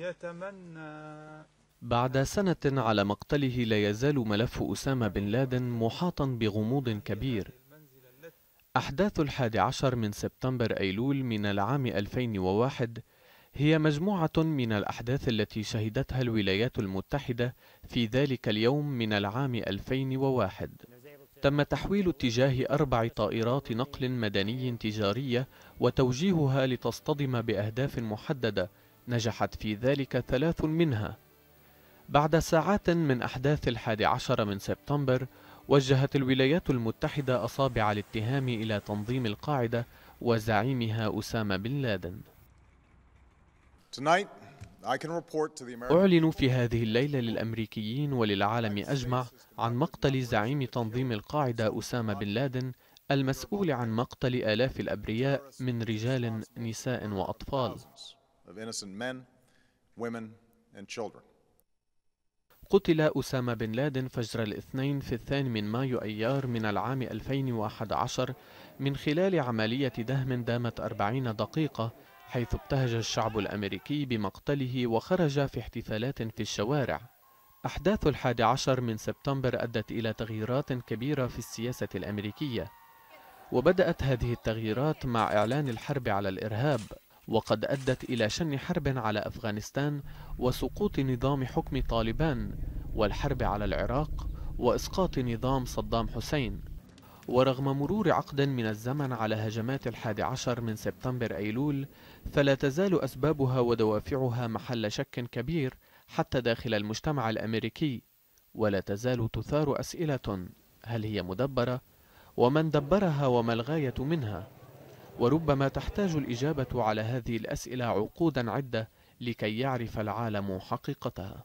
يتمنى بعد سنة على مقتله لا يزال ملف أسامة بن لادن محاطا بغموض كبير أحداث الحادي عشر من سبتمبر أيلول من العام 2001 هي مجموعة من الأحداث التي شهدتها الولايات المتحدة في ذلك اليوم من العام 2001 تم تحويل اتجاه أربع طائرات نقل مدني تجارية وتوجيهها لتصطدم بأهداف محددة نجحت في ذلك ثلاث منها بعد ساعات من أحداث الحادي عشر من سبتمبر وجهت الولايات المتحدة أصابع الاتهام إلى تنظيم القاعدة وزعيمها أسامة بن لادن أعلن في هذه الليلة للأمريكيين وللعالم أجمع عن مقتل زعيم تنظيم القاعدة أسامة بن لادن المسؤول عن مقتل آلاف الأبرياء من رجال نساء وأطفال of innocent men, women, and children. قتل أسامة بن لادن فجر الاثنين في الثاني من مايو أيار من العام 2011 من خلال عملية دهم دامت 40 دقيقة حيث ابتهج الشعب الأمريكي بمقتله وخرج في احتفالات في الشوارع أحداث الحادي عشر من سبتمبر أدت إلى تغييرات كبيرة في السياسة الأمريكية وبدأت هذه التغييرات مع إعلان الحرب على الإرهاب وقد أدت إلى شن حرب على أفغانستان وسقوط نظام حكم طالبان والحرب على العراق وإسقاط نظام صدام حسين ورغم مرور عقد من الزمن على هجمات الحادي عشر من سبتمبر أيلول فلا تزال أسبابها ودوافعها محل شك كبير حتى داخل المجتمع الأمريكي ولا تزال تثار أسئلة هل هي مدبرة؟ ومن دبرها وما الغاية منها؟ وربما تحتاج الإجابة على هذه الأسئلة عقودا عدة لكي يعرف العالم حقيقتها